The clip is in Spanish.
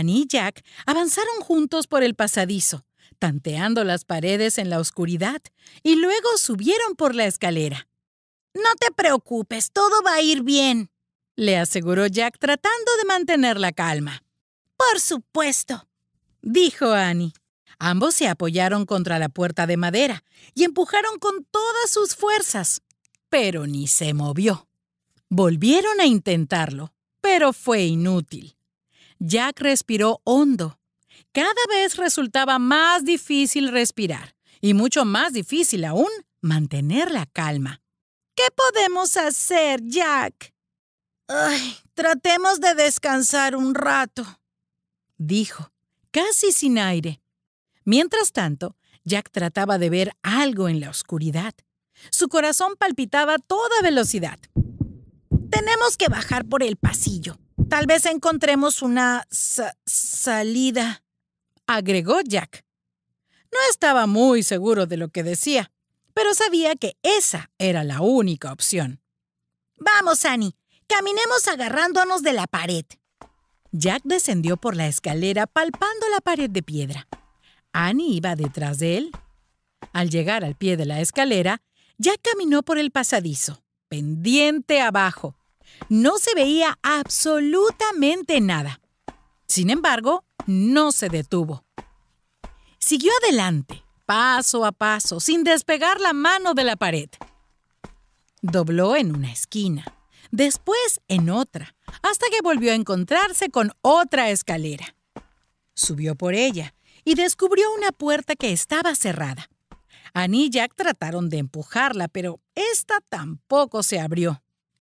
Annie y Jack avanzaron juntos por el pasadizo, tanteando las paredes en la oscuridad, y luego subieron por la escalera. No te preocupes, todo va a ir bien, le aseguró Jack tratando de mantener la calma. Por supuesto, dijo Annie. Ambos se apoyaron contra la puerta de madera y empujaron con todas sus fuerzas, pero ni se movió. Volvieron a intentarlo, pero fue inútil. Jack respiró hondo. Cada vez resultaba más difícil respirar y mucho más difícil aún mantener la calma. ¿Qué podemos hacer, Jack? Ay, tratemos de descansar un rato, dijo, casi sin aire. Mientras tanto, Jack trataba de ver algo en la oscuridad. Su corazón palpitaba a toda velocidad. Tenemos que bajar por el pasillo, Tal vez encontremos una salida, agregó Jack. No estaba muy seguro de lo que decía, pero sabía que esa era la única opción. Vamos, Annie, caminemos agarrándonos de la pared. Jack descendió por la escalera palpando la pared de piedra. Annie iba detrás de él. Al llegar al pie de la escalera, Jack caminó por el pasadizo, pendiente abajo, no se veía absolutamente nada. Sin embargo, no se detuvo. Siguió adelante, paso a paso, sin despegar la mano de la pared. Dobló en una esquina, después en otra, hasta que volvió a encontrarse con otra escalera. Subió por ella y descubrió una puerta que estaba cerrada. Annie y Jack trataron de empujarla, pero esta tampoco se abrió.